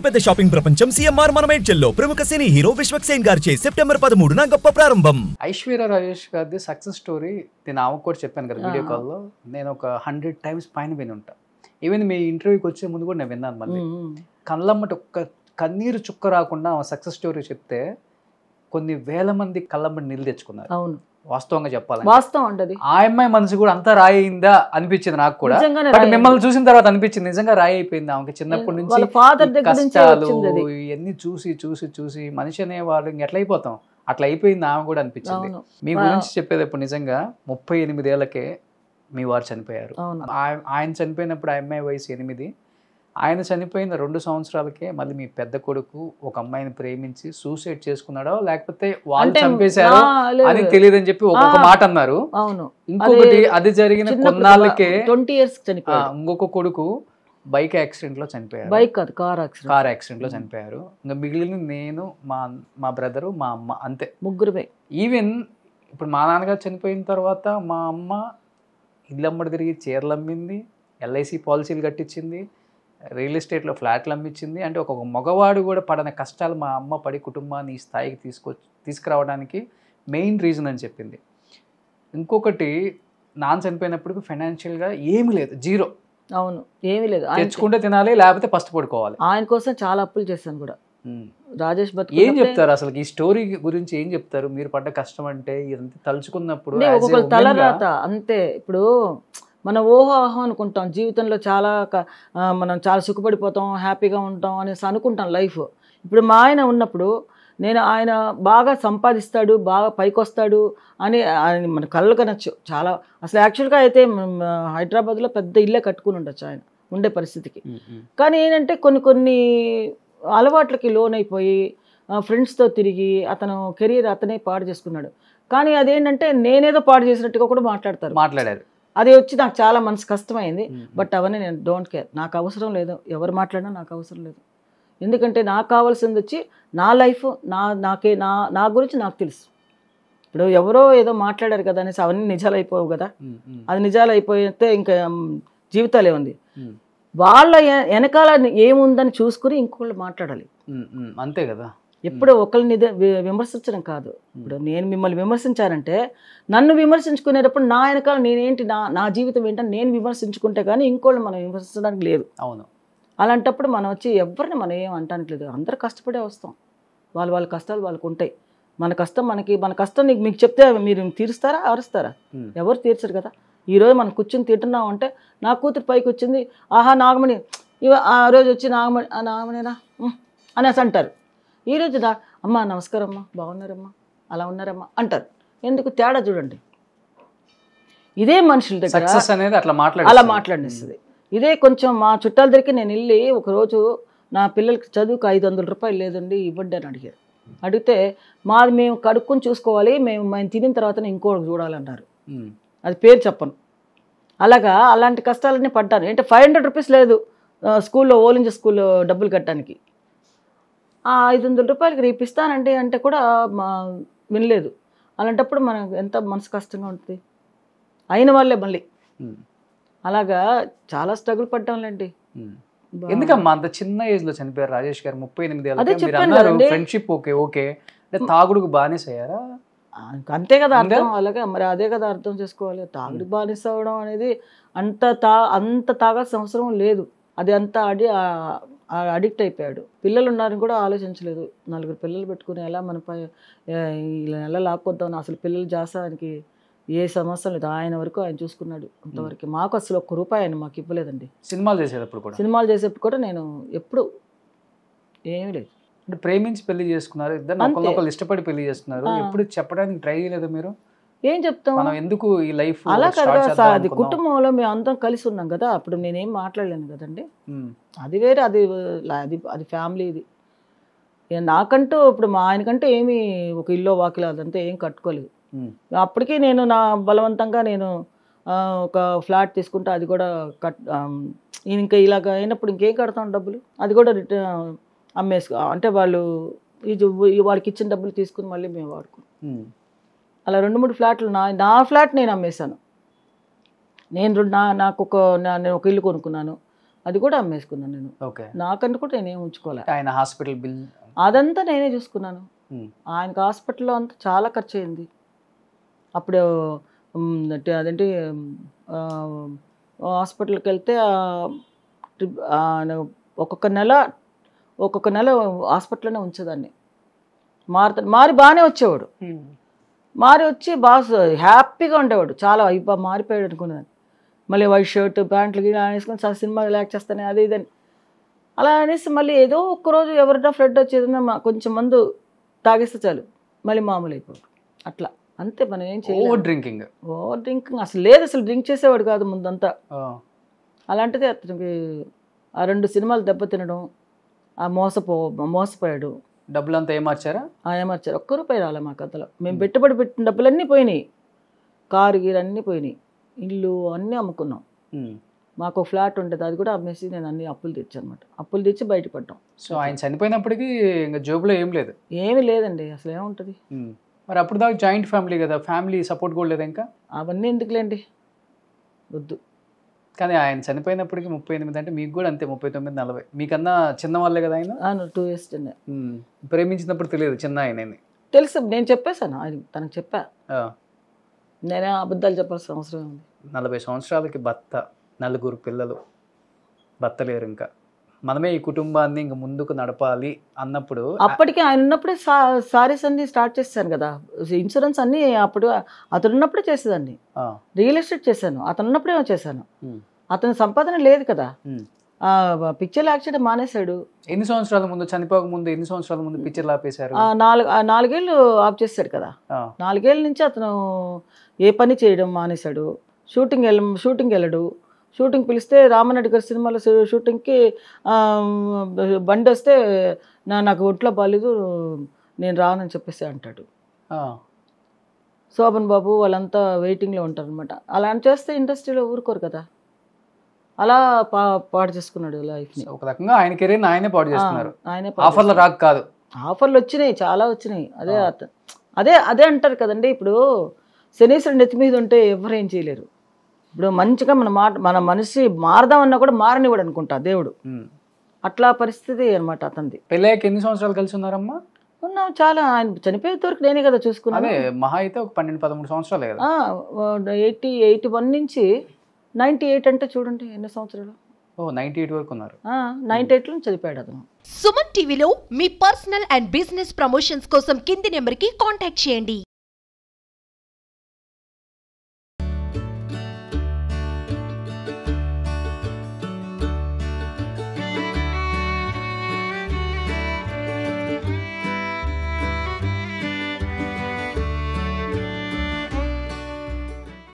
అతిపెద్ద షాపింగ్ ప్రపంచం సిఎంఆర్ మనమేడ్చల్లో ప్రముఖ సినీ హీరో విశ్వక్ సేన్ చే సెప్టెంబర్ పదమూడున గొప్ప ప్రారంభం ఐశ్వర్య రాజేష్ గారి సక్సెస్ స్టోరీ నేను ఆమె కూడా చెప్పాను కదా వీడియో కాల్లో నేను ఒక హండ్రెడ్ టైమ్స్ పైన విని ఉంటా ఈవెన్ మీ ఇంటర్వ్యూకి వచ్చే ముందు కూడా నేను విన్నాను మళ్ళీ కళ్ళమ్మటి ఒక్క కన్నీరు చుక్క రాకుండా ఆమె సక్సెస్ స్టోరీ చెప్తే కొన్ని వేల మంది కళ్ళమ్మటి నిలు తెచ్చుకున్నారు అవును వాస్తవంగా చెప్పాలి వాస్తవం ఉంటుంది ఆ అమ్మాయి మనసు కూడా అంతా అయిందా అనిపించింది నాకు కూడా మిమ్మల్ని చూసిన తర్వాత అనిపించింది నిజంగా రాయి అయిపోయింది ఆమెకి చిన్నప్పటి నుంచి ఫాదర్ కష్టాలు ఇవన్నీ చూసి చూసి చూసి మనిషి అనేవాళ్ళు ఎట్లయిపోతాం అట్లా అయిపోయింది ఆమె కూడా అనిపించింది మీ గురించి చెప్పేది ఇప్పుడు నిజంగా ముప్పై ఎనిమిది ఏళ్ళకే మీ వారు చనిపోయారు ఆయన చనిపోయినప్పుడు ఆ అమ్మాయి వయసు ఎనిమిది ఆయన చనిపోయిన రెండు సంవత్సరాలకే మళ్ళీ మీ పెద్ద కొడుకు ఒక అమ్మాయిని ప్రేమించి సూసైడ్ చేసుకున్నాడో లేకపోతే వాళ్ళు చంపేశారో అని తెలియదని చెప్పి ఒక్కొక్క మాట అన్నారు అవును ఇంకొకటి అది జరిగిన కొన్నాళ్ళకే ట్వంటీ ఇయర్స్ ఇంకొక కొడుకు బైక్ యాక్సిడెంట్ లో చనిపోయారు బైక్ కాదు కార్ యాక్సిడెంట్ కార్ యాక్సిడెంట్ లో చనిపోయారు ఇంకా మిగిలిన నేను మా మా బ్రదరు మా అమ్మ అంతే ముగ్గురు ఈవెన్ ఇప్పుడు మా నాన్నగారు చనిపోయిన తర్వాత మా అమ్మ ఇల్లమ్మడి తిరిగి చీరలు అమ్మింది ఎల్ఐసి పాలసీలు కట్టించింది రియల్ ఎస్టేట్లో ఫ్లాట్లు అమ్మించింది అంటే ఒక మగవాడు కూడా పడని కష్టాలు మా అమ్మ పడి కుటుంబాన్ని ఈ స్థాయికి తీసుకొ తీసుకురావడానికి మెయిన్ రీజన్ అని చెప్పింది ఇంకొకటి నాన్ చనిపోయినప్పటికి ఫైనాన్షియల్గా ఏమీ లేదు జీరో అవును ఏమి లేదు తెచ్చుకుంటే తినాలి లేకపోతే ఫస్ట్ పడుకోవాలి ఆయన కోసం చాలా అప్పులు చేశాను కూడా రాజేష్ భట్ ఏం చెప్తారు అసలు ఈ స్టోరీ గురించి ఏం చెప్తారు మీరు పడ్డ కష్టం అంటే ఇదంతా తలుచుకున్నప్పుడు తలరాత అంతే ఇప్పుడు మన ఓహో ఆహో అనుకుంటాం జీవితంలో చాలా మనం చాలా సుఖపడిపోతాం హ్యాపీగా ఉంటాం అనేసి అనుకుంటాం లైఫ్ ఇప్పుడు మా ఆయన ఉన్నప్పుడు నేను ఆయన బాగా సంపాదిస్తాడు బాగా పైకొస్తాడు అని ఆయన మన కళ్ళు కనొచ్చు చాలా అసలు యాక్చువల్గా అయితే హైదరాబాద్లో పెద్ద ఇల్లే కట్టుకుని ఉండొచ్చు ఆయన ఉండే పరిస్థితికి కానీ ఏంటంటే కొన్ని కొన్ని అలవాట్లకి లోనైపోయి ఫ్రెండ్స్తో తిరిగి అతను కెరీర్ అతనే పాడు చేసుకున్నాడు కానీ అదేంటంటే నేనేదో పాడు చేసినట్టుగా కూడా మాట్లాడతారు మాట్లాడారు అది వచ్చి నాకు చాలా మనసు కష్టమైంది బట్ అవన్నీ నేను డోంట్ కేర్ నాకు అవసరం లేదు ఎవరు మాట్లాడినా నాకు అవసరం లేదు ఎందుకంటే నాకు కావాల్సింది వచ్చి నా లైఫ్ నా నాకే నా నా గురించి నాకు తెలుసు ఇప్పుడు ఎవరో ఏదో మాట్లాడారు కదా అనేసి అవన్నీ నిజాలు అయిపోవు కదా అది నిజాలు అయిపోయితే ఇంకా జీవితాలే ఉంది వాళ్ళ వెనకాల ఏముందని చూసుకుని ఇంకోళ్ళు మాట్లాడాలి అంతే కదా ఎప్పుడో ఒకరిని విమర్శించడం కాదు ఇప్పుడు నేను మిమ్మల్ని విమర్శించారంటే నన్ను విమర్శించుకునేటప్పుడు నా వెనకాల నేనేంటి నా నా జీవితం ఏంటని నేను విమర్శించుకుంటే కానీ ఇంకోళ్ళు మనం విమర్శించడానికి లేదు అవును అలాంటప్పుడు మనం వచ్చి ఎవరిని మనం ఏం అంటానికి లేదు అందరు కష్టపడే వస్తాం వాళ్ళ వాళ్ళ కష్టాలు వాళ్ళకు ఉంటాయి మన కష్టం మనకి మన కష్టం నీకు మీకు చెప్తే మీరు తీరుస్తారా అరుస్తారా ఎవరు తీర్చరు కదా ఈరోజు మనం కూర్చొని తింటున్నాం అంటే నా కూతురు పైకి వచ్చింది ఆహా నాగమణి ఇవ ఆ రోజు వచ్చి నాగమణి నాగమణినా అనేసి అంటారు ఈరోజు దా అమ్మ నమస్కారమ్మా బాగున్నారమ్మా అలా ఉన్నారమ్మా అంటారు ఎందుకు తేడా చూడండి ఇదే మనుషుల దగ్గర అనేది అట్లా మాట్లాడ అలా మాట్లాడినిస్తుంది ఇదే కొంచెం మా చుట్టాల దగ్గరికి నేను వెళ్ళి ఒకరోజు నా పిల్లలకి చదువుకు ఐదు వందల రూపాయలు లేదండి ఇవ్వండి అని అడిగారు అడిగితే మాది మేము కడుక్కొని చూసుకోవాలి మేము మేము తినిన తర్వాత ఇంకోటి చూడాలన్నారు hmm. అది పేరు చెప్పను అలాగా అలాంటి కష్టాలన్నీ పడ్డాను అంటే ఫైవ్ హండ్రెడ్ రూపీస్ లేదు స్కూల్లో ఓలింజ స్కూల్లో డబ్బులు కట్టడానికి ఆ ఐదు వందల రూపాయలకి రేపిస్తానండి అంటే కూడా మా వినలేదు అలాంటప్పుడు మనం ఎంత మనసు కష్టంగా ఉంటుంది అయిన వాళ్ళే మళ్ళీ అలాగా చాలా స్ట్రగుల్ పడ్డాంలేండి ఎందుకమ్మా అంత చిన్న ఏజ్ లో చనిపోయారు రాజేష్ గారు ముప్పై ఎనిమిది ఫ్రెండ్షిప్ ఓకే ఓకే అంటే తాగుడుకు బానిస అంతే కదా అర్థం అలాగే మరి అదే కదా అర్థం చేసుకోవాలి తాగుడు బానిస అవడం అనేది అంత తా అంత తాగాల్సిన అవసరం లేదు అది అంత అడి అడిక్ట్ అయిపోయాడు పిల్లలు ఉన్నారని కూడా ఆలోచించలేదు నలుగురు పిల్లలు పెట్టుకుని ఎలా మనపై ఎలా లాక్కొద్దామని అసలు పిల్లలు జాస ఆయనకి ఏ సమస్య లేదు ఆయన వరకు ఆయన చూసుకున్నాడు అంతవరకు మాకు అసలు ఒక్క రూపాయి ఆయన మాకు ఇవ్వలేదండి సినిమాలు చేసేటప్పుడు కూడా సినిమాలు చేసేటప్పుడు కూడా నేను ఎప్పుడు ఏమీ లేదు అంటే ప్రేమించి పెళ్లి చేసుకున్నారు ఇద్దరు ఇష్టపడి పెళ్లి చేసుకున్నారు ఎప్పుడు చెప్పడానికి ట్రై చేయలేదు మీరు ఏం చెప్తాం మనం ఎందుకు ఈ లైఫ్ అలా కదా సార్ అది కుటుంబంలో మేము అందరం కలిసి ఉన్నాం కదా అప్పుడు నేనేం మాట్లాడలేను కదండి అది వేరే అది అది అది ఫ్యామిలీ ఇది నాకంటూ ఇప్పుడు మా ఆయనకంటూ ఏమీ ఒక ఇల్లు వాకిలు అదంతా ఏం కట్టుకోలేదు అప్పటికి నేను నా బలవంతంగా నేను ఒక ఫ్లాట్ తీసుకుంటే అది కూడా కట్ ఇంకా ఇలాగ అయినప్పుడు ఇంకేం కడతాం డబ్బులు అది కూడా రిటర్న్ అమ్మేసుకో అంటే వాళ్ళు ఇది వాళ్ళకి ఇచ్చిన డబ్బులు తీసుకుని మళ్ళీ మేము వాడుకున్నాం అలా రెండు మూడు ఫ్లాట్లు నా నా ఫ్లాట్ నేను అమ్మేశాను నేను రెండు నా నాకు ఒక నేను ఒక ఇల్లు కొనుక్కున్నాను అది కూడా అమ్మేసుకున్నాను నేను ఓకే నాకంటే కూడా నేనేం ఉంచుకోవాలి ఆయన హాస్పిటల్ బిల్ అదంతా నేనే చూసుకున్నాను ఆయనకు హాస్పిటల్లో అంతా చాలా ఖర్చు అయింది అప్పుడు అదేంటి హాస్పిటల్కి వెళ్తే ఒక్కొక్క నెల ఒక్కొక్క నెల హాస్పిటల్లోనే ఉంచేదాన్ని మారుతా మారి బాగానే వచ్చేవాడు మారి వచ్చి బాస్ హ్యాపీగా ఉండేవాడు చాలా అయిపో మారిపోయాడు అనుకునేదాన్ని మళ్ళీ వైట్ షర్ట్ ప్యాంట్లు గిట్లా వేసుకొని చాలా సినిమా రిలాక్స్ చేస్తాను అది ఇదని అలా అనేసి మళ్ళీ ఏదో ఒక్కరోజు ఎవరినో ఫ్రెడ్ వచ్చేదన్నా మా కొంచెం మందు తాగేస్తే చాలు మళ్ళీ మామూలు అయిపోడు అట్లా అంతే మనం ఏం చేయాలి ఓవర్ డ్రింకింగ్ ఓవర్ డ్రింకింగ్ అసలు లేదు అసలు డ్రింక్ చేసేవాడు కాదు ముందంతా అలాంటిది అతనికి ఆ రెండు సినిమాలు దెబ్బతినడం ఆ మోసపో మోసపోయాడు డబ్బులు అంతా ఏమార్చారా ఏమార్చారు ఒక్క రూపాయి రాలే మా కథలో మేము పెట్టుబడి పెట్టిన డబ్బులన్నీ పోయినాయి కారు గీరు అన్నీ పోయినాయి ఇల్లు అన్నీ అమ్ముకున్నాం మాకు ఫ్లాట్ ఉంటుంది అది కూడా అమ్మేసి నేను అన్ని అప్పులు తెచ్చాను అనమాట అప్పులు తెచ్చి బయటపడ్డాం సో ఆయన చనిపోయినప్పటికీ ఇంకా జోబులో ఏం లేదు ఏమి లేదండి అసలు ఏముంటుంది మరి అప్పుడు దాకా జాయింట్ ఫ్యామిలీ కదా ఫ్యామిలీ సపోర్ట్ కూడా లేదు ఇంకా అవన్నీ ఎందుకులేండి వద్దు కానీ ఆయన చనిపోయినప్పటికి ముప్పై ఎనిమిది అంటే మీకు కూడా అంతే ముప్పై తొమ్మిది నలభై మీకన్నా చిన్న వాళ్ళే కదా ఆయన టూ ఇయర్స్ చిన్న ప్రేమించినప్పుడు తెలియదు చిన్న ఆయనని తెలుసు నేను చెప్పేశాను ఆయన తనకు చెప్పా నేనే అబద్ధాలు చెప్పాల్సిన అవసరం ఉంది నలభై సంవత్సరాలకి భర్త నలుగురు పిల్లలు భర్త లేరు ఇంకా మనమే ఈ కుటుంబాన్ని ఇంక ముందుకు నడపాలి అన్నప్పుడు అప్పటికే ఆయన ఉన్నప్పుడే సారీస్ అన్ని స్టార్ట్ చేశాను కదా ఇన్సూరెన్స్ అన్ని అప్పుడు అతను ఉన్నప్పుడే చేసేదాన్ని రియల్ ఎస్టేట్ చేశాను అతను ఉన్నప్పుడే చేశాను అతని సంపాదన లేదు కదా పిక్చర్ యాక్సిడెంట్ మానేశాడు ఎన్ని సంవత్సరాల ముందు చనిపోక ముందు ఎన్ని సంవత్సరాల ముందు పిక్చర్లు ఆపేశారు నాలుగు నాలుగేళ్ళు ఆఫ్ చేశాడు కదా నాలుగేళ్ళ నుంచి అతను ఏ పని చేయడం మానేశాడు షూటింగ్ వెళ్ళ షూటింగ్ వెళ్ళడు షూటింగ్ పిలిస్తే రామనాయుడు గారి సినిమాలో షూటింగ్కి బండి వస్తే నా నాకు ఒట్లో బాగాలేదు నేను రానని చెప్పేసి అంటాడు శోభన్ బాబు వాళ్ళంతా వెయిటింగ్లో ఉంటారనమాట అలా అని చేస్తే ఇండస్ట్రీలో ఊరుకోరు కదా అలా పా పాడు చేసుకున్నాడు లైఫ్ని ఒక రకంగా ఆయన కెరీర్ ఆయనే పాడు చేస్తున్నారు ఆయనే ఆఫర్లు రాక కాదు ఆఫర్లు వచ్చినాయి చాలా వచ్చినాయి అదే అదే అదే అంటారు కదండి ఇప్పుడు శనీశ్వరుడు నెత్తి మీద ఉంటే ఎవరేం చేయలేరు ఇప్పుడు మంచిగా మన మాట మన మనిషి మారదామన్నా కూడా మారనివాడు అనుకుంటా దేవుడు అట్లా పరిస్థితి అనమాట అతనిది పెళ్ళయ్యాక ఎన్ని సంవత్సరాలు కలిసి ఉన్నారమ్మా ఉన్నాం చాలా ఆయన చనిపోయే వరకు నేనే కదా చూసుకున్నాను మహా అయితే ఒక పన్నెండు పదమూడు సంవత్సరాలు కదా ఎయిటీ ఎయిటీ వన్ నుంచి నైన్టీ ఎయిట్ అంటే చూడండి ఎన్ని సంవత్సరాలు ఓ నైన్టీ ఎయిట్ వరకు ఉన్నారు నైన్టీ ఎయిట్లో సుమన్ టీవీలో మీ పర్సనల్ అండ్ బిజినెస్ ప్రమోషన్స్ కోసం కింది నెంబర్ కి కాంటాక్ట్ చేయండి